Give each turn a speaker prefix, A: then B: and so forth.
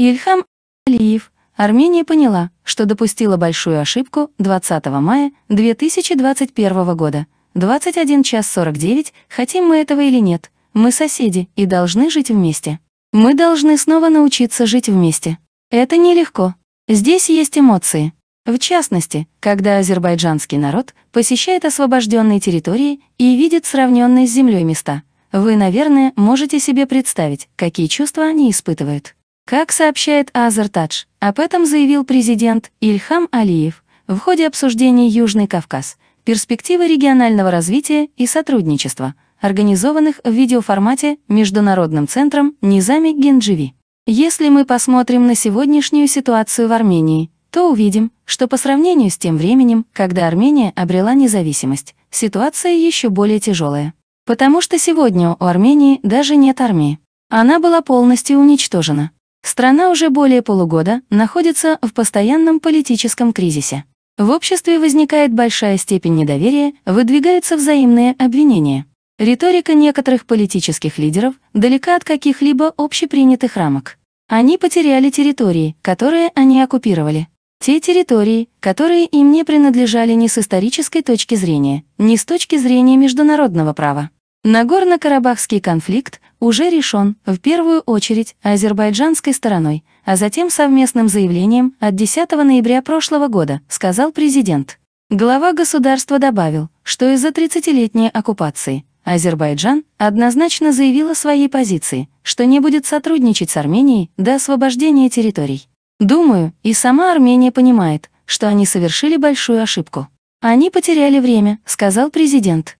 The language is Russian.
A: Ильхам Алиев, Армения поняла, что допустила большую ошибку 20 мая 2021 года. 21 час 49, хотим мы этого или нет, мы соседи и должны жить вместе. Мы должны снова научиться жить вместе. Это нелегко. Здесь есть эмоции. В частности, когда азербайджанский народ посещает освобожденные территории и видит сравненные с землей места, вы, наверное, можете себе представить, какие чувства они испытывают. Как сообщает Азертадж, об этом заявил президент Ильхам Алиев в ходе обсуждения Южный Кавказ, перспективы регионального развития и сотрудничества, организованных в видеоформате Международным центром Низами Гендживи. Если мы посмотрим на сегодняшнюю ситуацию в Армении, то увидим, что по сравнению с тем временем, когда Армения обрела независимость, ситуация еще более тяжелая. Потому что сегодня у Армении даже нет армии. Она была полностью уничтожена. Страна уже более полугода находится в постоянном политическом кризисе. В обществе возникает большая степень недоверия, выдвигаются взаимные обвинения. Риторика некоторых политических лидеров далека от каких-либо общепринятых рамок. Они потеряли территории, которые они оккупировали. Те территории, которые им не принадлежали ни с исторической точки зрения, ни с точки зрения международного права. Нагорно-Карабахский конфликт уже решен в первую очередь азербайджанской стороной, а затем совместным заявлением от 10 ноября прошлого года, сказал президент. Глава государства добавил, что из-за 30-летней оккупации Азербайджан однозначно заявил о своей позиции, что не будет сотрудничать с Арменией до освобождения территорий. Думаю, и сама Армения понимает, что они совершили большую ошибку. Они потеряли время, сказал президент.